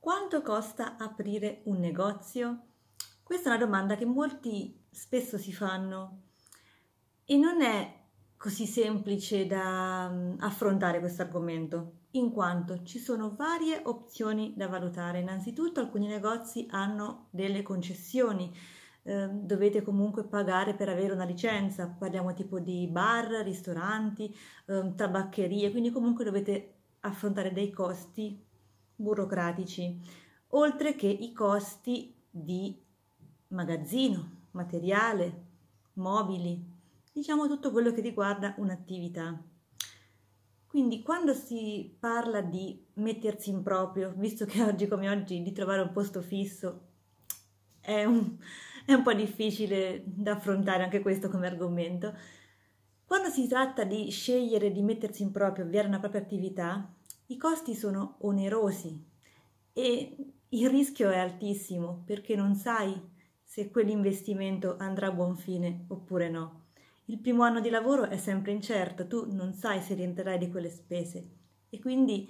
Quanto costa aprire un negozio? Questa è una domanda che molti spesso si fanno e non è così semplice da mm, affrontare questo argomento, in quanto ci sono varie opzioni da valutare. Innanzitutto alcuni negozi hanno delle concessioni, eh, dovete comunque pagare per avere una licenza, parliamo tipo di bar, ristoranti, eh, tabaccherie, quindi comunque dovete affrontare dei costi burocratici, oltre che i costi di magazzino, materiale, mobili, diciamo tutto quello che riguarda un'attività. Quindi quando si parla di mettersi in proprio, visto che oggi come oggi di trovare un posto fisso è un, è un po' difficile da affrontare anche questo come argomento, quando si tratta di scegliere di mettersi in proprio, avviare una propria attività, i costi sono onerosi e il rischio è altissimo perché non sai se quell'investimento andrà a buon fine oppure no. Il primo anno di lavoro è sempre incerto, tu non sai se rientrerai di quelle spese e quindi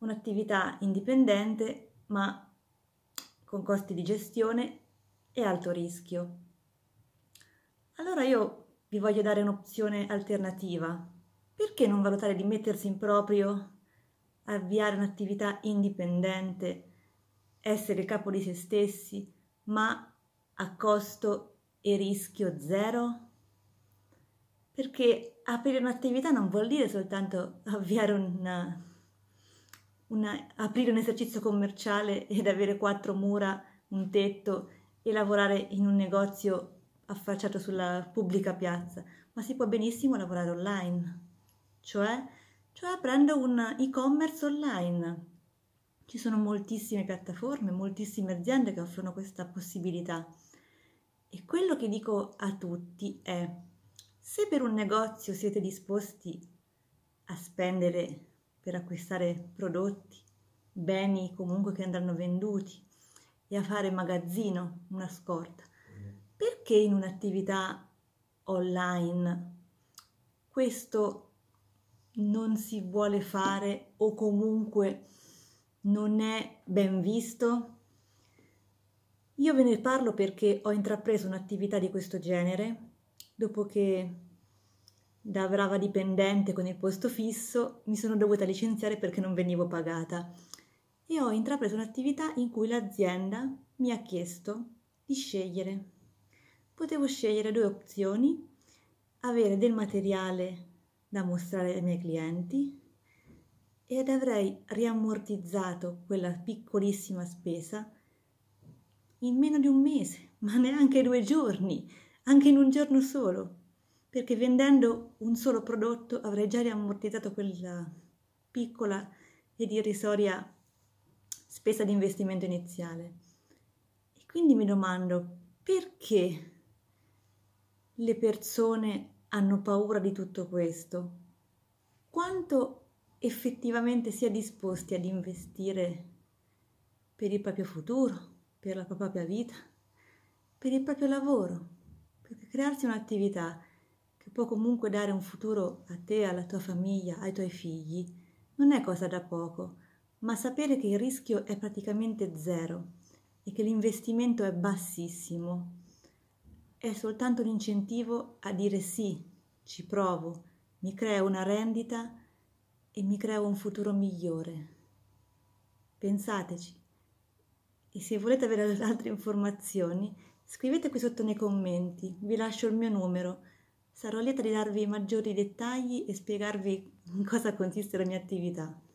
un'attività indipendente ma con costi di gestione e alto rischio. Allora io vi voglio dare un'opzione alternativa. Perché non valutare di mettersi in proprio avviare un'attività indipendente, essere capo di se stessi, ma a costo e rischio zero? Perché aprire un'attività non vuol dire soltanto avviare una, una, aprire un esercizio commerciale ed avere quattro mura, un tetto e lavorare in un negozio affacciato sulla pubblica piazza, ma si può benissimo lavorare online, cioè cioè aprendo un e-commerce online. Ci sono moltissime piattaforme, moltissime aziende che offrono questa possibilità. E quello che dico a tutti è, se per un negozio siete disposti a spendere per acquistare prodotti, beni comunque che andranno venduti e a fare magazzino, una scorta, perché in un'attività online questo non si vuole fare o comunque non è ben visto? Io ve ne parlo perché ho intrapreso un'attività di questo genere dopo che da brava dipendente con il posto fisso mi sono dovuta licenziare perché non venivo pagata e ho intrapreso un'attività in cui l'azienda mi ha chiesto di scegliere. Potevo scegliere due opzioni, avere del materiale da mostrare ai miei clienti ed avrei riammortizzato quella piccolissima spesa in meno di un mese, ma neanche due giorni, anche in un giorno solo, perché vendendo un solo prodotto avrei già riammortizzato quella piccola ed irrisoria spesa di investimento iniziale. E quindi mi domando perché le persone hanno paura di tutto questo, quanto effettivamente si è disposti ad investire per il proprio futuro, per la propria vita, per il proprio lavoro, perché crearsi un'attività che può comunque dare un futuro a te, alla tua famiglia, ai tuoi figli, non è cosa da poco, ma sapere che il rischio è praticamente zero e che l'investimento è bassissimo è soltanto un incentivo a dire sì, ci provo, mi creo una rendita e mi creo un futuro migliore. Pensateci. E se volete avere altre informazioni, scrivete qui sotto nei commenti, vi lascio il mio numero. Sarò lieta di darvi maggiori dettagli e spiegarvi in cosa consiste la mia attività.